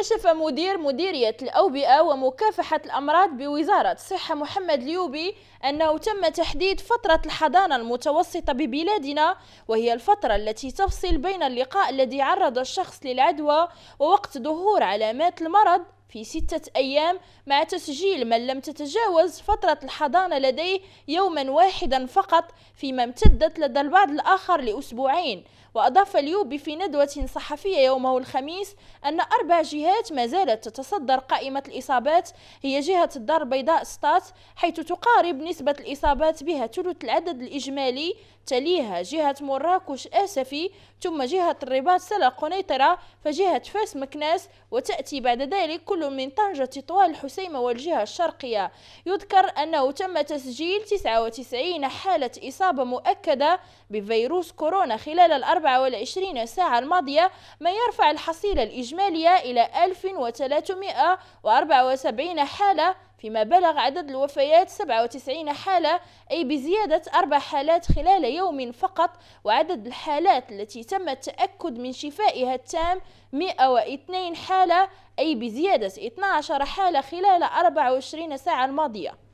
كشف مدير مديرية الأوبئة ومكافحة الأمراض بوزارة الصحة محمد اليوبي أنه تم تحديد فترة الحضانة المتوسطة ببلادنا وهي الفترة التي تفصل بين اللقاء الذي عرض الشخص للعدوى ووقت ظهور علامات المرض في ستة أيام مع تسجيل من لم تتجاوز فترة الحضانة لديه يوما واحدا فقط فيما امتدت لدى البعض الآخر لأسبوعين وأضاف اليوبي في ندوة صحفية يومه الخميس أن أربع جهات ما زالت تتصدر قائمة الإصابات هي جهة الدار البيضاء ستات حيث تقارب نسبة الإصابات بها ثلث العدد الإجمالي تليها جهة مراكش آسفي ثم جهة الرباط سلا قنيطرة فجهة فاس مكناس وتأتي بعد ذلك كل يدخل من طنجة طوال الحسيمة والجهة الشرقية يذكر أنه تم تسجيل 99 حالة إصابة مؤكدة بفيروس كورونا خلال ال 24 ساعة الماضية ما يرفع الحصيلة الإجمالية إلى 1374 حالة فيما بلغ عدد الوفيات 97 حالة أي بزيادة أربع حالات خلال يوم فقط وعدد الحالات التي تم التأكد من شفائها التام 102 حالة أي بزيادة 12 حالة خلال 24 ساعة الماضية